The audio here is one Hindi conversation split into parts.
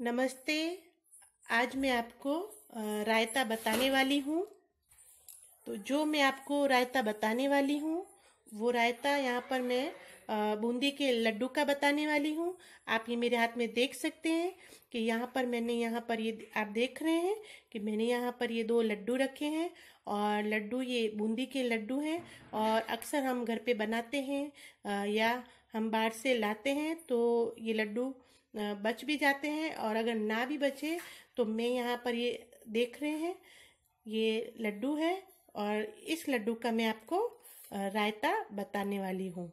नमस्ते आज मैं आपको रायता बताने वाली हूँ तो जो मैं आपको रायता बताने वाली हूँ वो रायता यहाँ पर मैं बूंदी के लड्डू का बताने वाली हूँ आप ये मेरे हाथ में देख सकते हैं कि यहाँ पर मैंने यहाँ पर ये आप देख रहे हैं कि मैंने यहाँ पर ये दो लड्डू रखे हैं और लड्डू ये बूंदी के लड्डू हैं और अक्सर हम घर पे बनाते हैं या हम बाहर से लाते हैं तो ये लड्डू बच भी जाते हैं और अगर ना भी बचे तो मैं यहाँ पर ये देख रहे हैं ये लड्डू है और इस लड्डू का मैं आपको रायता बताने वाली हूँ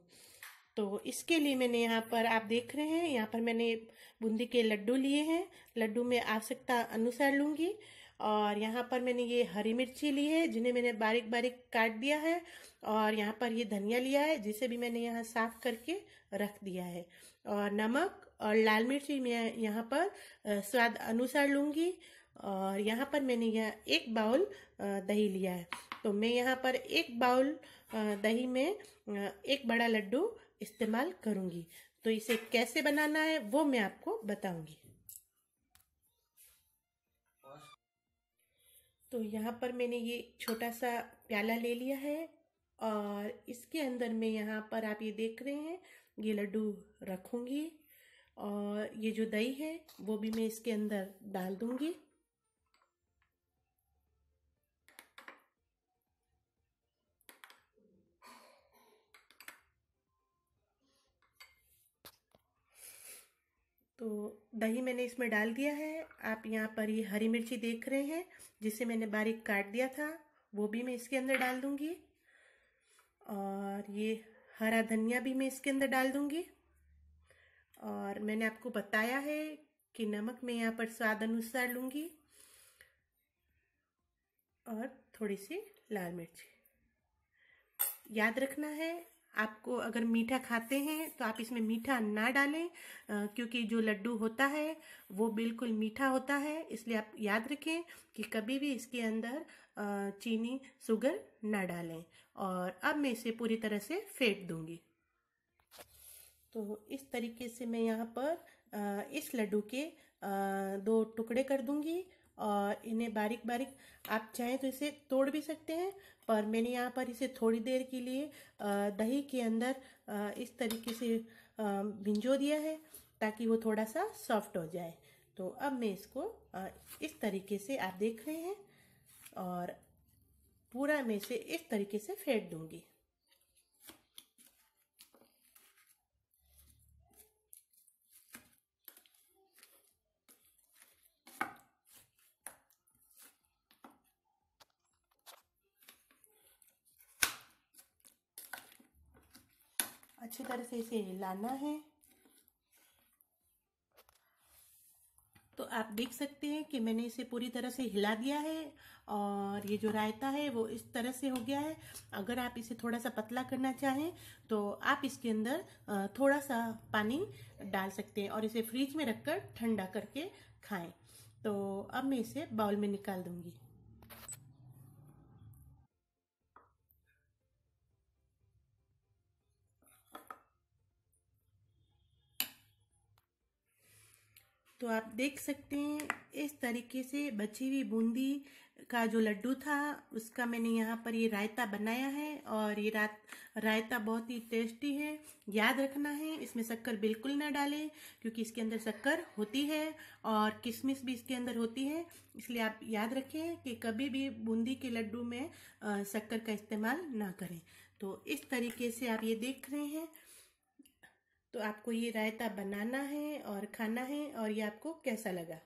तो इसके लिए मैंने यहाँ पर आप देख रहे हैं यहाँ पर मैंने बूंदी के लड्डू लिए हैं लड्डू में आवश्यकता अनुसार लूँगी और यहाँ पर मैंने ये हरी मिर्ची ली है जिन्हें मैंने बारीक बारीक काट दिया है और यहाँ पर ये धनिया लिया है जिसे भी मैंने यहाँ साफ करके रख दिया है और नमक और लाल मिर्ची मैं यहाँ पर स्वाद अनुसार लूँगी और यहाँ पर मैंने यह एक बाउल दही लिया है तो मैं यहाँ पर एक बाउल दही में एक बड़ा लड्डू इस्तेमाल करूँगी तो इसे कैसे बनाना है वो मैं आपको बताऊँगी तो यहाँ पर मैंने ये छोटा सा प्याला ले लिया है और इसके अंदर में यहाँ पर आप ये देख रहे हैं ये लड्डू रखूँगी और ये जो दही है वो भी मैं इसके अंदर डाल दूँगी दही मैंने इसमें डाल दिया है आप यहाँ पर ये हरी मिर्ची देख रहे हैं जिसे मैंने बारीक काट दिया था वो भी मैं इसके अंदर डाल दूंगी और ये हरा धनिया भी मैं इसके अंदर डाल दूंगी और मैंने आपको बताया है कि नमक मैं यहाँ पर स्वाद अनुसार लूंगी और थोड़ी सी लाल मिर्ची याद रखना है आपको अगर मीठा खाते हैं तो आप इसमें मीठा ना डालें क्योंकि जो लड्डू होता है वो बिल्कुल मीठा होता है इसलिए आप याद रखें कि कभी भी इसके अंदर चीनी सुगर ना डालें और अब मैं इसे पूरी तरह से फेंट दूंगी तो इस तरीके से मैं यहाँ पर इस लड्डू के दो टुकड़े कर दूंगी और इन्हें बारीक बारीक आप चाहें तो इसे तोड़ भी सकते हैं पर मैंने यहाँ पर इसे थोड़ी देर के लिए दही के अंदर इस तरीके से भिंजो दिया है ताकि वो थोड़ा सा सॉफ्ट हो जाए तो अब मैं इसको इस तरीके से आप देख रहे हैं और पूरा मैं इसे इस तरीके से फेंट दूंगी अच्छी तरह से इसे हिलाना है तो आप देख सकते हैं कि मैंने इसे पूरी तरह से हिला दिया है और ये जो रायता है वो इस तरह से हो गया है अगर आप इसे थोड़ा सा पतला करना चाहें तो आप इसके अंदर थोड़ा सा पानी डाल सकते हैं और इसे फ्रिज में रखकर ठंडा करके खाएं तो अब मैं इसे बाउल में निकाल दूंगी तो आप देख सकते हैं इस तरीके से बची हुई बूंदी का जो लड्डू था उसका मैंने यहाँ पर ये रायता बनाया है और ये रात रायता बहुत ही टेस्टी है याद रखना है इसमें शक्कर बिल्कुल ना डालें क्योंकि इसके अंदर शक्कर होती है और किशमिश भी इसके अंदर होती है इसलिए आप याद रखें कि कभी भी बूंदी के लड्डू में शक्कर का इस्तेमाल ना करें तो इस तरीके से आप ये देख रहे हैं तो आपको ये रायता बनाना है और खाना है और ये आपको कैसा लगा